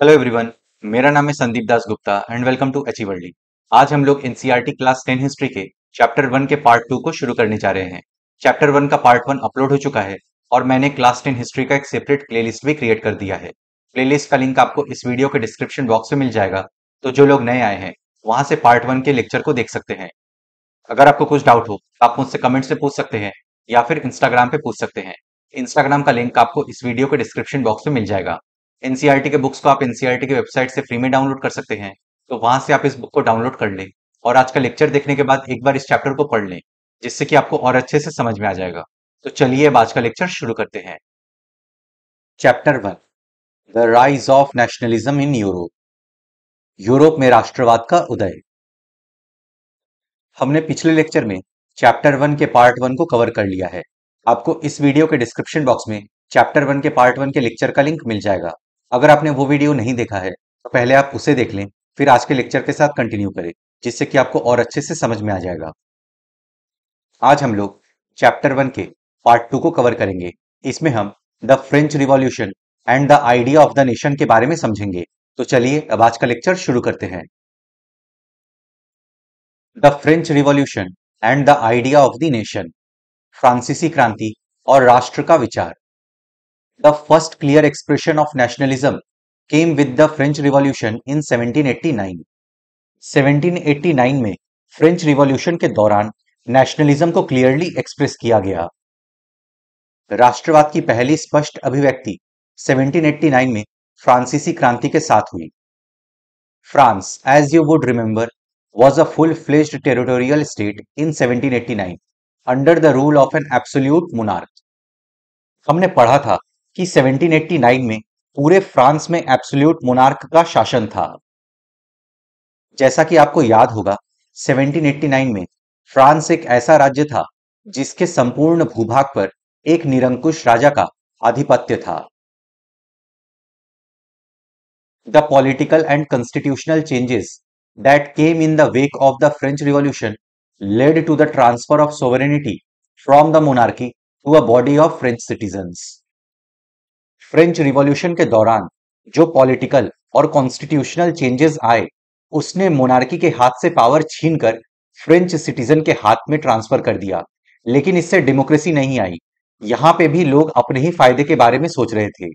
Hello everyone मेरा नाम है Sandeep Das Gupta and welcome to एची वर्ल्डी आज हम लोग एनसीईआरटी क्लास टेन हिस्ट्री के चैप्टर वन के पार्ट टू को शुरू करने जा रहे हैं चैप्टर वन का पार्ट वन अपलोड हो चुका है और मैंने क्लास टेन हिस्ट्री का एक सेपरेट प्ले भी क्रिएट कर दिया है प्ले का लिंक आपको इस वीडियो के डिस्क्रिप्शन बॉक्स में मिल जाएगा तो जो लोग नए आए हैं वहां से पार्ट वन के लेक्चर को देख सकते हैं अगर आपको कुछ डाउट हो तो आप मुझसे कमेंट से पूछ सकते हैं या फिर इंस्टाग्राम पे पूछ सकते हैं इंस्टाग्राम का लिंक आपको इस वीडियो के डिस्क्रिप्शन बॉक्स में मिल जाएगा एनसीईआरटी e के बुक्स को आप एनसीईआरटी e के वेबसाइट से फ्री में डाउनलोड कर सकते हैं तो वहां से आप इस बुक को डाउनलोड कर लें और आज का लेक्चर देखने के बाद एक बार इस चैप्टर को पढ़ लें जिससे कि आपको और अच्छे से समझ में आ जाएगा तो चलिए अब आज का लेक्चर शुरू करते हैं chapter one the rise of nationalism in Europe Europe में राष्ट्रवाद का उदय हमने पिछले लेक्चर में चैप्टर वन के पार्ट वन को कवर कर लिया है आपको इस वीडियो के डिस्क्रिप्शन बॉक्स में चैप्टर वन के पार्ट वन के लेक्चर का लिंक मिल जाएगा अगर आपने वो वीडियो नहीं देखा है तो पहले आप उसे देख लें फिर आज के लेक्चर के साथ कंटिन्यू करें जिससे कि आपको और अच्छे से समझ में आ जाएगा आज हम लोग चैप्टर वन के पार्ट टू को कवर करेंगे इसमें हम the French revolution and the idea of the nation के बारे में समझेंगे तो चलिए अब आज का लेक्चर शुरू करते हैं the French revolution and the idea of the nation फ्रांसीसी क्रांति और राष्ट्र का विचार the first clear expression of nationalism came with the French Revolution in 1789. 1789 में फ्रेंच रिवॉल्यूशन के दौरान नेशनलिज्म को क्लियरली एक्सप्रेस किया गया राष्ट्रवाद की पहली स्पष्ट अभिव्यक्ति 1789 में फ्रांसीसी क्रांति के साथ हुई France as you would remember was a full fledged territorial state in 1789 under the rule of an absolute monarch हमने पढ़ा था कि 1789 में पूरे फ्रांस में एब्सोल्यूट मोनार्क का शासन था जैसा कि आपको याद होगा 1789 में फ्रांस एक ऐसा राज्य था जिसके संपूर्ण भूभाग पर एक निरंकुश राजा का आधिपत्य था the political and constitutional changes that came in the wake of the French revolution led to the transfer of sovereignty from the monarchy to a body of French citizens French revolution के दौरान जो political और constitutional changes आए उसने monarchy के हाथ से power छीनकर फ्रेंच सिटीजन के हाथ में ट्रांसफर कर दिया लेकिन इससे डेमोक्रेसी नहीं आई यहां पे भी लोग अपने ही फायदे के बारे में सोच रहे थे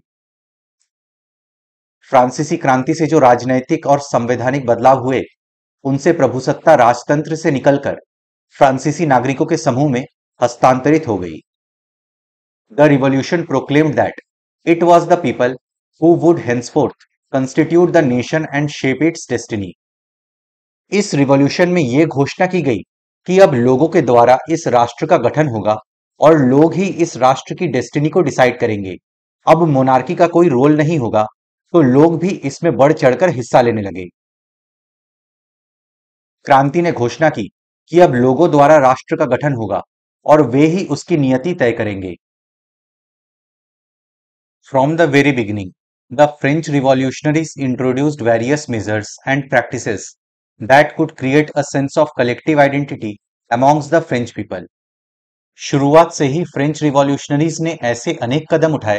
फ्रांसीसी क्रांति से जो राजनैतिक और संवैधानिक बदलाव हुए उनसे प्रभुसत्ता राजतंत्र से निकलकर फ्रांसीसी नागरिकों के समूह में हस्तांतरित हो गई the revolution proclaimed that it was the people who would henceforth constitute the nation and shape its destiny इस रिवॉल्यूशन में यह घोषणा की गई कि अब लोगों के द्वारा इस राष्ट्र का गठन होगा और लोग ही इस राष्ट्र की डेस्टिनी को डिसाइड करेंगे अब मोनार्की का कोई रोल नहीं होगा तो लोग भी इसमें बढ़ चढ़कर हिस्सा लेने लगे क्रांति ने घोषणा की कि अब लोगों द्वारा राष्ट्र का गठन होगा और वे ही उसकी नियति तय करेंगे From the very beginning, the French revolutionaries introduced various measures and practices that could create a sense of collective identity amongst the French people. shuruaat se hi french revolutionaries ne aise anek kadam uthaye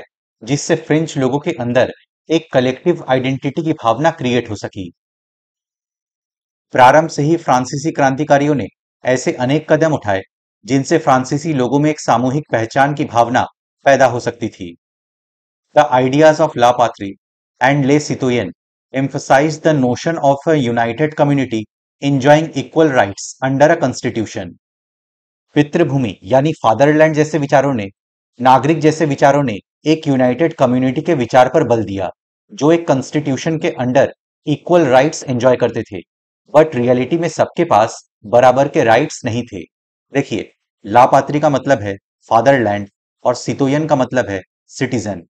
jisse french logo ke andar ek collective identity ki bhavna create ho saki प्रारंभ से ही फ्रांसीसी क्रांतिकारियों ने ऐसे अनेक कदम उठाए जिनसे फ्रांसीसी लोगों में एक सामूहिक पहचान की भावना पैदा हो सकती थी the ideas of Patrie and Le Citoyen emphasized the notion of a united community enjoying equal rights under a constitution. पितृभूमि यानी फादरलैंड जैसे विचारों ने नागरिक जैसे विचारों ने एक यूनाइटेड कम्युनिटी के विचार पर बल दिया जो एक कॉन्स्टिट्यूशन के अंडर इक्वल राइट्स एंजॉय करते थे बट रियलिटी में सबके पास बराबर के राइट्स नहीं थे देखिए लापात्री का मतलब है फादरलैंड और सितोयन का मतलब है सिटीजन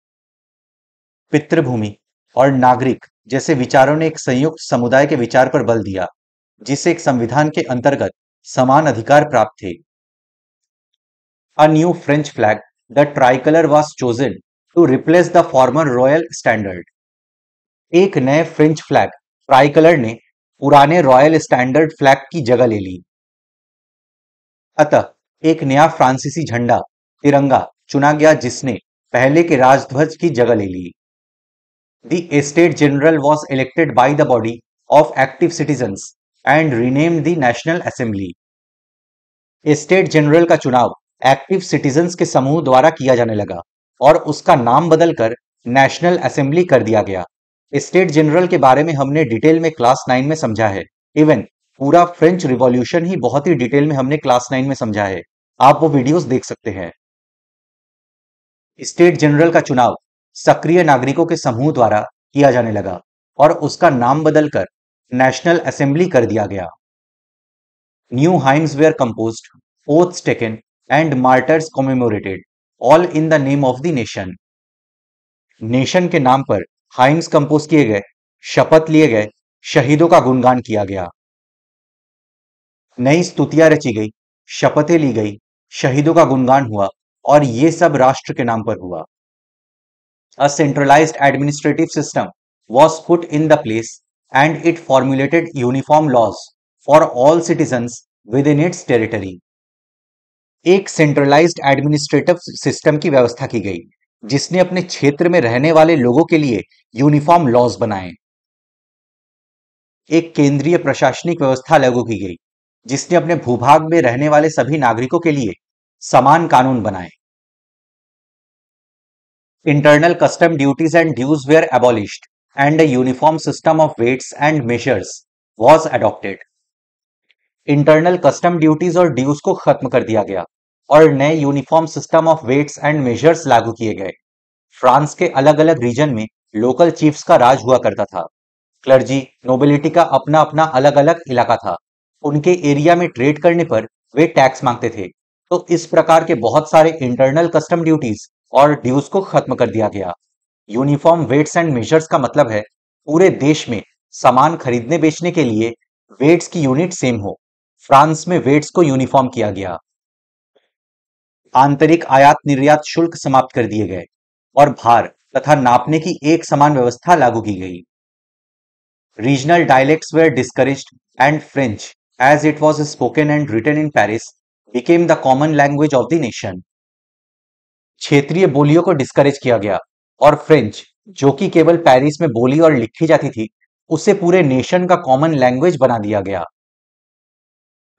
पितृभूमि और नागरिक जैसे विचारों ने एक संयुक्त समुदाय के विचार पर बल दिया जिसे एक संविधान के अंतर्गत समान अधिकार प्राप्त थे a new French flag the tricolour was chosen to replace the former royal standard एक नए फ्रेंच फ्लैग ट्राइकलर ने पुराने रॉयल स्टैंडर्ड फ्लैग की जगह ले ली अतः एक नया फ्रांसीसी झंडा तिरंगा चुना गया जिसने पहले के राजध्वज की जगह ले ली The Estate General was elected by the body of active citizens and renamed the National Assembly. State general का चुनाव एक्टिव सिटीजन के समूह द्वारा किया जाने लगा और उसका नाम बदलकर नेशनल असेंबली कर दिया गया स्टेट जनरल के बारे में हमने डिटेल में क्लास नाइन में समझा है इवन पूरा फ्रेंच रिवॉल्यूशन ही बहुत ही डिटेल में हमने क्लास नाइन में समझा है आप वो वीडियोस देख सकते हैं स्टेट जनरल का चुनाव सक्रिय नागरिकों के समूह द्वारा किया जाने लगा और उसका नाम बदलकर नेशनल असेंबली कर दिया गया new hymns were compose oaths taken, and martyrs commemorated, all in the name of the nation के नाम पर हाइम्स कंपोज किए गए शपथ लिए गए शहीदों का गुणगान किया गया नई स्तुतियां रची गई शपथें ली गई शहीदों का गुणगान हुआ और ये सब राष्ट्र के नाम पर हुआ a centralized administrative system was put in the place and it formulated uniform laws for all citizens within its territory. एक सेंट्रलाइज्ड एडमिनिस्ट्रेटिव सिस्टम की व्यवस्था की गई जिसने अपने क्षेत्र में रहने वाले लोगों के लिए यूनिफॉर्म लॉज बनाए एक केंद्रीय प्रशासनिक व्यवस्था लागू की गई जिसने अपने भूभाग में रहने वाले सभी नागरिकों के लिए समान कानून बनाए internal custom duties and dues were abolished and uniform system of weights and measures was was internal custom duties और ड्यूज को खत्म कर दिया गया और नए uniform system of weights and measures लागू किए गए फ्रांस के अलग अलग रीजन में लोकल चीफ्स का राज हुआ करता था क्लर्जी नोबिलिटी का अपना अपना अलग अलग इलाका था उनके एरिया में ट्रेड करने पर वे टैक्स मांगते थे तो इस प्रकार के बहुत सारे इंटरनल कस्टम ड्यूटीज और ड्यूज को खत्म कर दिया गया यूनिफॉर्म वेट्स एंड मेजर्स का मतलब है पूरे देश में सामान खरीदने बेचने के लिए वेट्स की यूनिट सेम हो फ्रांस में वेट्स को यूनिफॉर्म किया गया आंतरिक आयात निर्यात शुल्क समाप्त कर दिए गए और भार तथा नापने की एक समान व्यवस्था लागू की गई regional dialect were discourage and French as it was spoken and written in Paris became the common language of the nation क्षेत्रीय बोलियों को डिस्करेज किया गया और फ्रेंच जो कि केवल पेरिस में बोली और लिखी जाती थी उसे पूरे नेशन का कॉमन लैंग्वेज बना दिया गया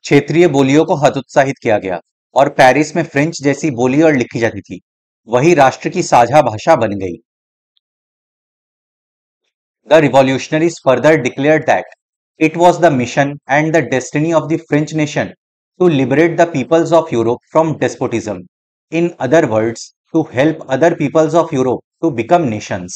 क्षेत्रीय बोलियों को हतोत्साहित किया गया और पेरिस में फ्रेंच जैसी बोली और लिखी जाती थी वही राष्ट्र की साझा भाषा बन गई the revolutionaries further declare that it was the mission and the destiny of the French nation to liberate the peoples of Europe from despotism in other world to help other peoples of Europe to become nations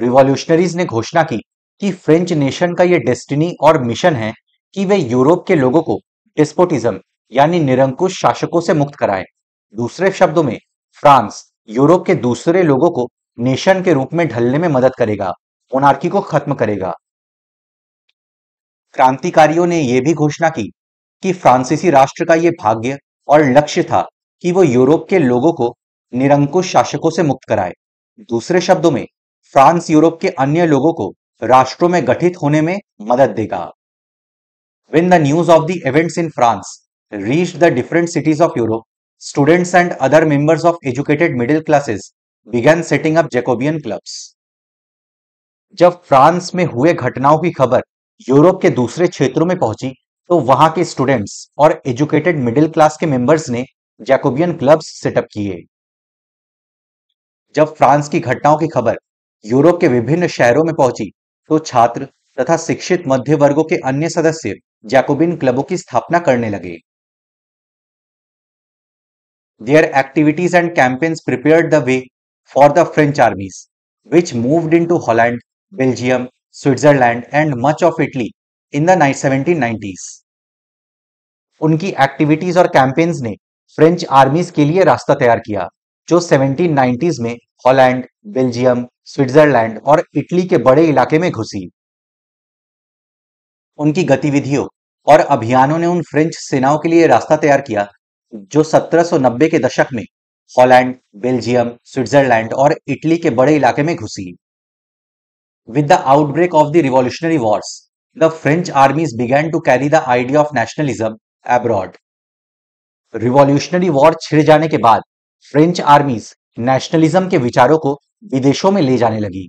revolutionaries ने घोषणा की कि French nation का ये destiny और mission है कि वे Europe के लोगों को डिस्पोटिज्म यानी निरंकुश शासकों से मुक्त कराएं। दूसरे शब्दों में फ्रांस यूरोप के दूसरे लोगों को नेशन के रूप में ढलने में मदद करेगा मोनार्की को खत्म करेगा क्रांतिकारियों ने यह भी घोषणा की कि फ्रांसीसी राष्ट्र का यह भाग्य और लक्ष्य था कि वो यूरोप के लोगों को निरंकुश शासकों से मुक्त कराए दूसरे शब्दों में फ्रांस यूरोप के अन्य लोगों को राष्ट्रों में गठित होने में मदद देगा when the news of the events in France reach the different cities of Europe students and other members of educated middle classes began setting up Jacobin clubs जब फ्रांस में हुए घटनाओं की खबर यूरोप के दूसरे क्षेत्रों में पहुंची तो वहां के स्टूडेंट्स और एजुकेटेड मिडिल क्लास के मेंबर्स ने जैकोबियन क्लब्स सेटअप किए जब फ्रांस की घटनाओं की खबर यूरोप के विभिन्न शहरों में पहुंची तो छात्र तथा शिक्षित मध्य वर्गों के अन्य सदस्य जैकोबिन क्लबों की स्थापना करने लगे their activities and campaigns prepared the way for the French armies, which moved into Holland, Belgium, Switzerland, and much of Italy in the 1790s. उनकी एक्टिविटीज और कैंपेन्स ने फ्रेंच आर्मीज के लिए रास्ता तैयार किया जो 1790s में हॉलैंड बेल्जियम स्विट्जरलैंड और इटली के बड़े इलाके में घुसी उनकी गतिविधियों और अभियानों ने उन फ्रेंच सेनाओं के लिए रास्ता तैयार किया जो 1790 के दशक में हॉलैंड बेल्जियम स्विट्जरलैंड और इटली के बड़े इलाके में घुसी with the outbreak of the revolutionary wars the French armies began to carry the idea of nationalism abroad. Revolutionary war छिड़ जाने के बाद फ्रेंच आर्मीज नेशनलिज्म के विचारों को विदेशों में ले जाने लगी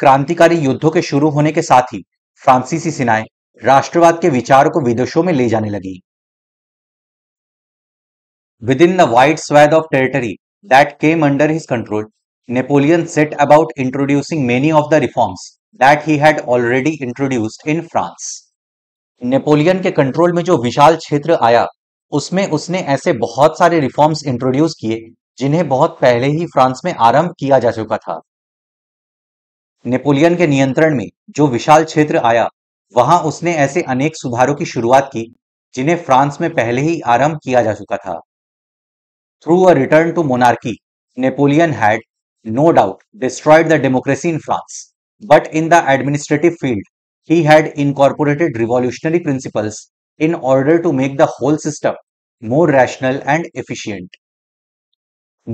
क्रांतिकारी युद्धों के शुरू होने के साथ ही फ्रांसीसी सेनाएं राष्ट्रवाद के विचारों को विदेशों में ले जाने लगी within the wide swathe of territory that came under his control Napoleon set about introducing many of the reforms that he had already introduced in France Napoleon के कंट्रोल में जो विशाल क्षेत्र आया उसमें उसने ऐसे बहुत सारे रिफॉर्म्स इंट्रोड्यूस किए जिन्हें बहुत पहले ही फ्रांस में आरंभ किया जा चुका था नेपोलियन के नियंत्रण में जो विशाल क्षेत्र आया वहां उसने ऐसे अनेक सुधारों की शुरुआत की जिन्हें फ्रांस में पहले ही आरंभ किया जा चुका था through a return to monarchy Napoleon had no doubt destroyed the democracy in France but in the administrative field he had incorporated revolutionary principles in order to make the whole system more rational and efficient.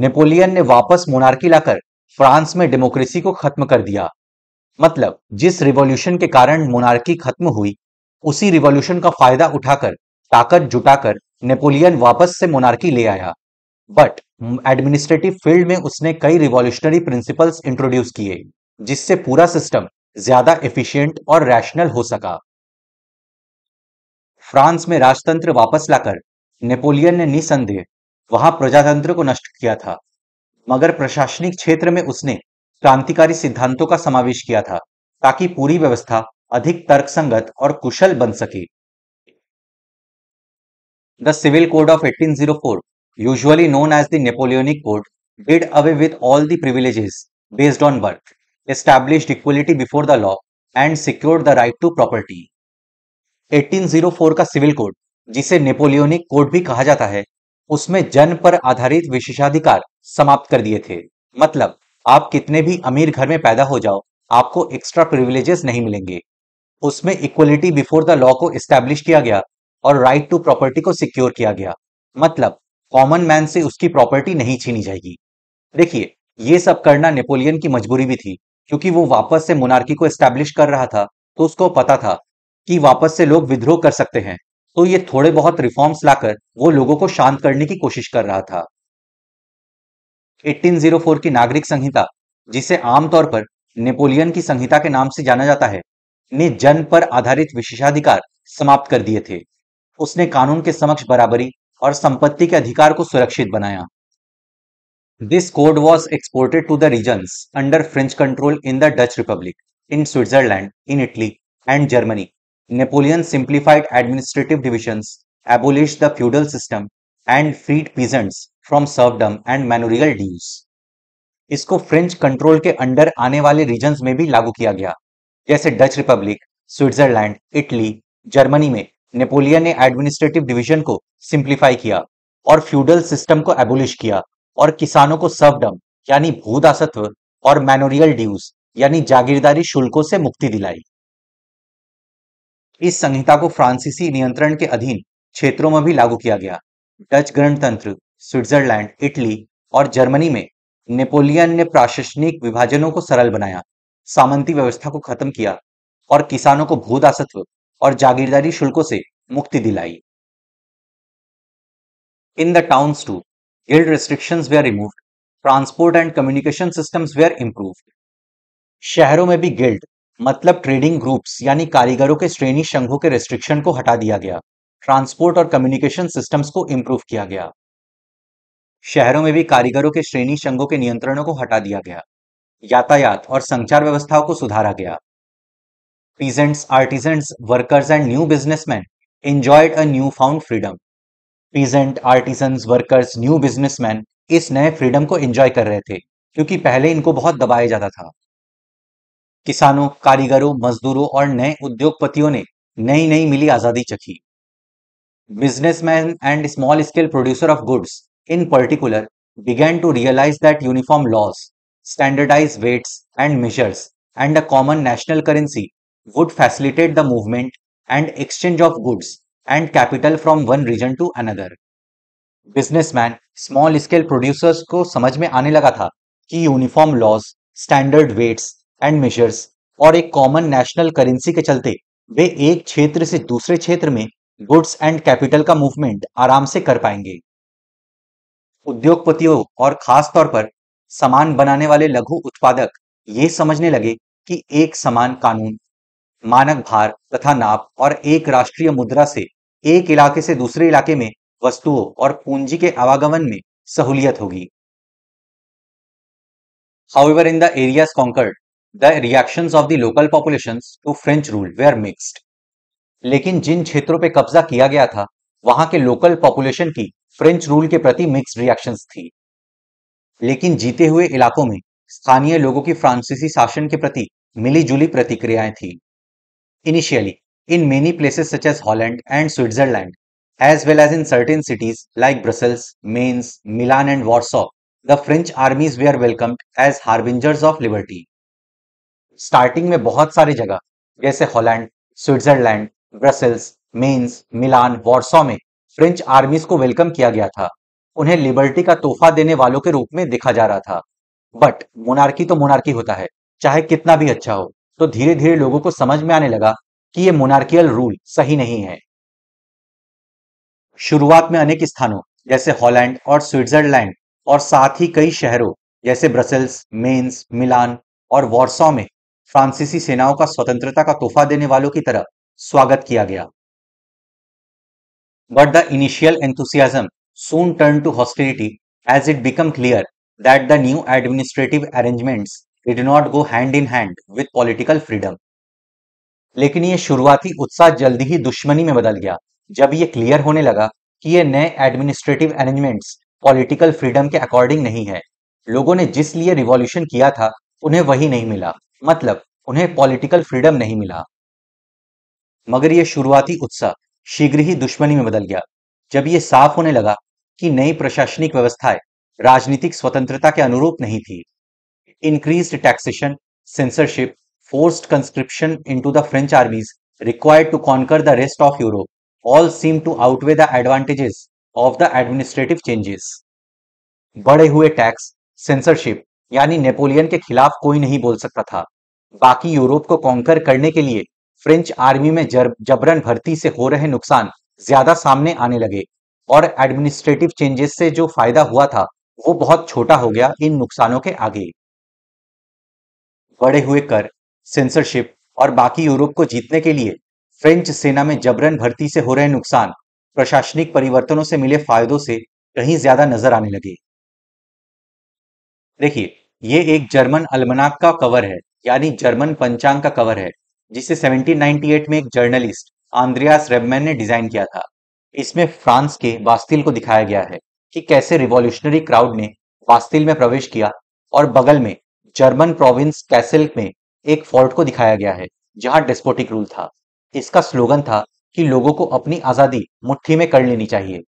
Napoleon ने वापस monarchy लाकर France में democracy को खत्म कर दिया मतलब जिस रिवॉल्यूशन के कारण मोनार्की खत्म हुई उसी रिवॉल्यूशन का फायदा उठाकर ताकत जुटाकर नेपोलियन वापस से मोनार्की ले आया बट एडमिनिस्ट्रेटिव फील्ड में उसने कई रिवॉल्यूशनरी प्रिंसिपल्स इंट्रोड्यूस किए जिससे पूरा सिस्टम ज्यादा एफिशिएंट और रैशनल हो सका फ्रांस में राजतंत्र वापस लाकर नेपोलियन ने निसंदेह वहां प्रजातंत्र को नष्ट किया था मगर प्रशासनिक क्षेत्र में उसने क्रांतिकारी सिद्धांतों का समावेश किया था ताकि पूरी व्यवस्था अधिक तर्कसंगत और कुशल बन सके the civil code of 1804, zero four usually known as Code, did away with all the privileges based on birth established equality before the law and secured the right to property 1804 का सिविल कोड जिसे नेपोलियोनिक code भी कहा जाता है उसमें जन पर आधारित विशेषाधिकार समाप्त कर दिए थे मतलब आप कितने भी अमीर घर में पैदा हो जाओ आपको एक्स्ट्रा प्रिविलेजेस नहीं मिलेंगे उसमें इक्वलिटी बिफोर द लॉ को एस्टेब्लिश किया गया और राइट टू प्रॉपर्टी को सिक्योर किया गया मतलब कॉमन मैन से उसकी प्रॉपर्टी नहीं छीनी जाएगी देखिए ये सब करना नेपोलियन की मजबूरी भी थी क्योंकि वो वापस से मोनार्की को एस्टेब्लिश कर रहा था तो उसको पता था कि वापस से लोग विद्रोह कर सकते हैं तो ये थोड़े बहुत रिफॉर्म्स लाकर वो लोगों को शांत करने की कोशिश कर रहा था 1804 की नागरिक संहिता जिसे आमतौर पर नेपोलियन की संहिता के नाम से जाना जाता है ने जन पर आधारित विशेषाधिकार समाप्त कर दिए थे उसने कानून के समक्ष बराबरी और संपत्ति के अधिकार को सुरक्षित बनाया this code was exported to the region under French control in the Dutch republic in Switzerland in Italy and Germany Napoleon simplified administrative division abolish the feudal system and freed peasants from serfdom and manorial dues इसको French control के under आने वाले region में भी लागू किया गया जैसे Dutch republic Switzerland Italy Germany में नेपोलियन ने एडमिनिस्ट्रेटिव डिविजन को सिंप्लीफाई किया और फ्यूडल सिस्टम को एबोलिश किया और किसानों को डम यानी भूदासत्व और मैनोरियल ड्यूज यानी जागीरदारी शुल्कों से मुक्ति दिलाई इस संहिता को फ्रांसीसी नियंत्रण के अधीन क्षेत्रों में भी लागू किया गया डच गणतंत्र स्विट्जरलैंड इटली और जर्मनी में नेपोलियन ने प्रशासनिक विभाजनों को सरल बनाया सामंती व्यवस्था को खत्म किया और किसानों को भूदासत्व और जागीरदारी शुल्कों से मुक्ति दिलाई in the towns too Yield restrictions were removed. Transport and communication systems were improved. शहरों में भी गिल्ड मतलब ट्रेडिंग ग्रुप्स यानी कारीगरों के श्रेणी संघों के रेस्ट्रिक्शन को हटा दिया गया ट्रांसपोर्ट और कम्युनिकेशन सिस्टम्स को इम्प्रूव किया गया शहरों में भी कारीगरों के श्रेणी संघों के नियंत्रणों को हटा दिया गया यातायात और संचार व्यवस्थाओं को सुधारा गया peasants artisans workers and new businessmen a new found freedom peasant artisans workers new businessmen इस नए फ्रीडम को एंजॉय कर रहे थे क्योंकि पहले इनको बहुत दबाया जाता था किसानों कारीगरों मजदूरों और नए उद्योगपतियों ने नई नई मिली आजादी चखी businessmen and small scale producer of goods in particular began to realise that uniform laws standardise weights and measures and a common national currency would facilitate the movement and exchange of goods and capital from one region to another. Businessmen small scale producers को समझ में आने लगा था कि uniform laws, standard weights and measures और एक common national currency के चलते वे एक क्षेत्र से दूसरे क्षेत्र में गुड्स एंड कैपिटल का मूवमेंट आराम से कर पाएंगे उद्योगपतियों और खास तौर पर सामान बनाने वाले लघु उत्पादक ये समझने लगे कि एक समान कानून मानक भार तथा नाप और एक राष्ट्रीय मुद्रा से एक इलाके से दूसरे इलाके में वस्तुओं और पूंजी के आवागमन में सहूलियत होगी in the the conquered the the of the local population to French rule were mixed लेकिन जिन क्षेत्रों पर कब्जा किया गया था वहां के लोकल पॉपुलेशन की फ्रेंच रूल के प्रति मिक्सड रिएक्शन थी लेकिन जीते हुए इलाकों में स्थानीय लोगों की फ्रांसीसी शासन के प्रति मिलीजुली प्रतिक्रियाएं थी initially in many places such as Holland and Switzerland, as well as in certain cities like Brussels, Mainz, Milan and Warsaw, the French armies were welcomed as harbingers of liberty. Starting में बहुत सारी जगह जैसे Holland, Switzerland, Brussels, Mainz, Milan, Warsaw में French armies को welcome किया गया था उन्हें लिबर्टी का तोहफा देने वालों के रूप में देखा जा रहा था बट मोनार्की तो मोनार्की होता है चाहे कितना भी अच्छा हो तो धीरे धीरे लोगों को समझ में आने लगा कि यह मोनार्कियल रूल सही नहीं है शुरुआत में अनेक स्थानों जैसे हॉलैंड और स्विट्जरलैंड और साथ ही कई शहरों जैसे ब्रसेल्स मेन्स मिलान और वॉर्सॉ में फ्रांसीसी सेनाओं का स्वतंत्रता का तोहफा देने वालों की तरह स्वागत किया गया but the initial enthusiasm soon turn to hostility as it become clear that the new administrative arrangements it not go hand in hand with political freedom लेकिन ये शुरुआती उत्साह जल्द ही दुश्मनी में बदल गया जब ये क्लियर होने लगा कि ये नए एडमिनिस्ट्रेटिव अरेंजमेंट्स पॉलिटिकल फ्रीडम के अकॉर्डिंग नहीं है लोगों ने जिस लिए रिवॉल्यूशन किया था उन्हें वही नहीं मिला मतलब उन्हें पॉलिटिकल फ्रीडम नहीं मिला मगर यह शुरुआती उत्साह शीघ्र ही दुश्मनी में बदल गया जब यह साफ होने लगा कि नई प्रशासनिक व्यवस्थाएं राजनीतिक स्वतंत्रता के अनुरूप नहीं थी increase taxation censorship forced conscription into the French armies required to conquer the rest of Europe all seem to outweigh the advantages of the administrative changes. बड़े हुए टैक्स सेंसरशिप यानी नेपोलियन के खिलाफ कोई नहीं बोल सकता था बाकी यूरोप को कॉन्कर करने के लिए फ्रेंच आर्मी में जबरन भर्ती से हो रहे नुकसान ज्यादा सामने आने लगे और एडमिनिस्ट्रेटिव चेंजेस से जो फायदा हुआ था वो बहुत छोटा हो गया इन नुकसानों के आगे बड़े हुए कर सेंसरशिप और बाकी यूरोप को जीतने के लिए फ्रेंच सेना में जबरन भर्ती से हो रहे नुकसान प्रशासनिक परिवर्तनों से मिले फायदों से कहीं ज्यादा नजर आने लगे देखिए ये एक जर्मन अल्मनाक का कवर है यानी जर्मन पंचांग का कवर है जिसे 1798 में एक जर्नलिस्ट आंद्रियास रेबमैन ने डिजाइन किया था इसमें फ्रांस के वास्तिल को दिखाया गया है कि कैसे रिवॉल्यूशनरी क्राउड ने वास्तिल में प्रवेश किया और बगल में जर्मन प्रोविंस कैसल में एक फॉल्ट को दिखाया गया है जहां डेस्पोटिक रूल था इसका स्लोगन था कि लोगों को अपनी आजादी मुट्ठी में कर लेनी चाहिए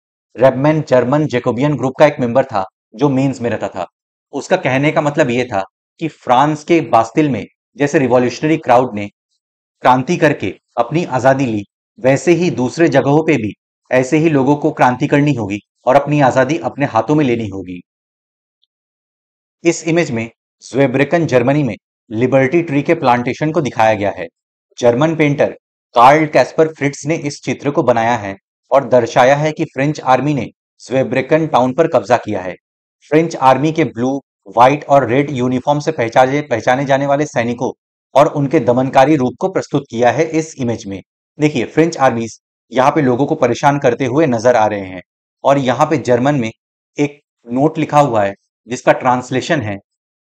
रेबमैन जर्मन जेकोबियन ग्रुप का एक मेंबर था जो मेन्स में रहता था उसका कहने का मतलब यह था कि फ्रांस के बास्तिल में जैसे रिवॉल्यूशनरी क्राउड ने क्रांति करके अपनी आजादी ली वैसे ही दूसरे जगहों पे भी ऐसे ही लोगों को क्रांति करनी होगी और अपनी आजादी अपने हाथों में लेनी होगी इस इमेज में ज्वेब्रेकन जर्मनी में लिबर्टी ट्री के प्लांटेशन को दिखाया गया है German painter Karl Kasper Fritz ने इस चित्र को बनाया है और दर्शाया है कि फ्रेंच आर्मी ने स्वेब्रेकन टाउन पर कब्जा किया है फ्रेंच आर्मी के ब्लू व्हाइट और रेड यूनिफॉर्म से पहचाने पहचाने जाने वाले सैनिकों और उनके दमनकारी रूप को प्रस्तुत किया है इस इमेज में देखिए फ्रेंच आर्मी यहाँ पे लोगों को परेशान करते हुए नजर आ रहे हैं और यहाँ पे जर्मन में एक नोट लिखा हुआ है जिसका ट्रांसलेशन है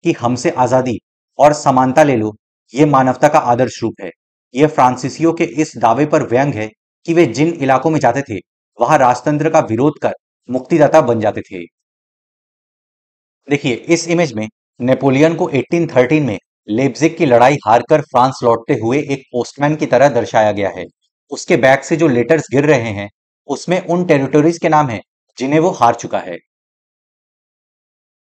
कि हमसे आजादी और समानता ले लो ये मानवता का आदर्श रूप है ये फ्रांसीसियों के इस दावे पर व्यंग है कि वे जिन इलाकों में जाते थे वहां राजतंत्र का विरोध कर मुक्तिदाता बन जाते थे देखिए इस इमेज में नेपोलियन को 1813 में लेब्जिक की लड़ाई हारकर फ्रांस लौटते हुए एक पोस्टमैन की तरह दर्शाया गया है उसके बैग से जो लेटर्स गिर रहे हैं उसमें उन टेरिटोरीज के नाम है जिन्हें वो हार चुका है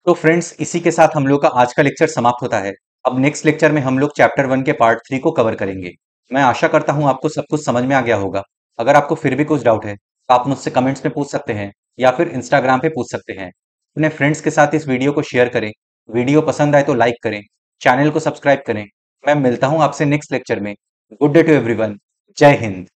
तो फ्रेंड्स इसी के साथ हम लोग का आज का लेक्चर समाप्त होता है अब नेक्स्ट लेक्चर में हम लोग चैप्टर वन के पार्ट थ्री को कवर करेंगे मैं आशा करता हूँ आपको सब कुछ समझ में आ गया होगा अगर आपको फिर भी कुछ डाउट है तो आप मुझसे कमेंट्स में पूछ सकते हैं या फिर इंस्टाग्राम पे पूछ सकते हैं अपने फ्रेंड्स के साथ इस वीडियो को शेयर करें वीडियो पसंद आए तो लाइक करें चैनल को सब्सक्राइब करें मैं मिलता हूँ आपसे नेक्स्ट लेक्चर में गुड डे टू एवरीवन जय हिंद